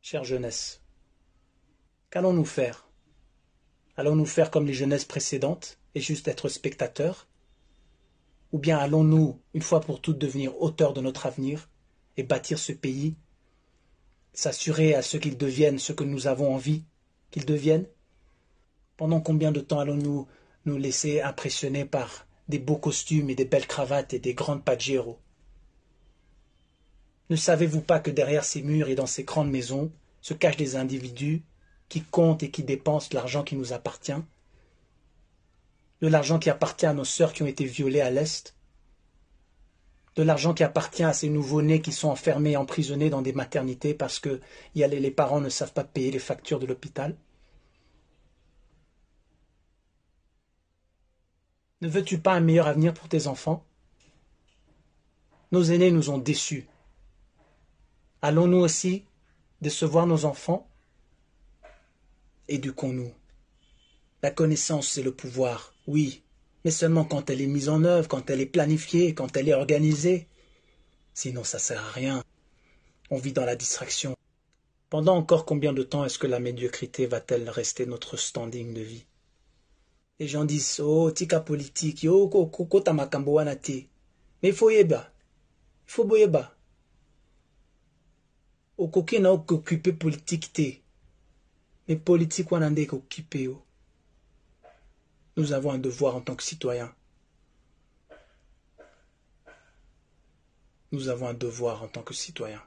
Chère jeunesse, qu'allons-nous faire Allons-nous faire comme les jeunesses précédentes et juste être spectateurs Ou bien allons-nous, une fois pour toutes, devenir auteurs de notre avenir et bâtir ce pays S'assurer à ce qu'il deviennent ce que nous avons envie qu'ils deviennent Pendant combien de temps allons-nous nous laisser impressionner par des beaux costumes et des belles cravates et des grandes pagéros ne savez-vous pas que derrière ces murs et dans ces grandes maisons se cachent des individus qui comptent et qui dépensent l'argent qui nous appartient De l'argent qui appartient à nos sœurs qui ont été violées à l'Est De l'argent qui appartient à ces nouveau-nés qui sont enfermés et emprisonnés dans des maternités parce que y aller les parents ne savent pas payer les factures de l'hôpital Ne veux-tu pas un meilleur avenir pour tes enfants Nos aînés nous ont déçus Allons-nous aussi décevoir nos enfants Éduquons-nous. La connaissance, c'est le pouvoir, oui, mais seulement quand elle est mise en œuvre, quand elle est planifiée, quand elle est organisée. Sinon, ça sert à rien. On vit dans la distraction. Pendant encore combien de temps est-ce que la médiocrité va-t-elle rester notre standing de vie Les gens disent Oh, tika politique, yo, koko Mais il faut yeba. Il faut okoki na occupé politike te mais politique on nde ekokipe yo nous avons un devoir en tant que citoyens nous avons un devoir en tant que citoyens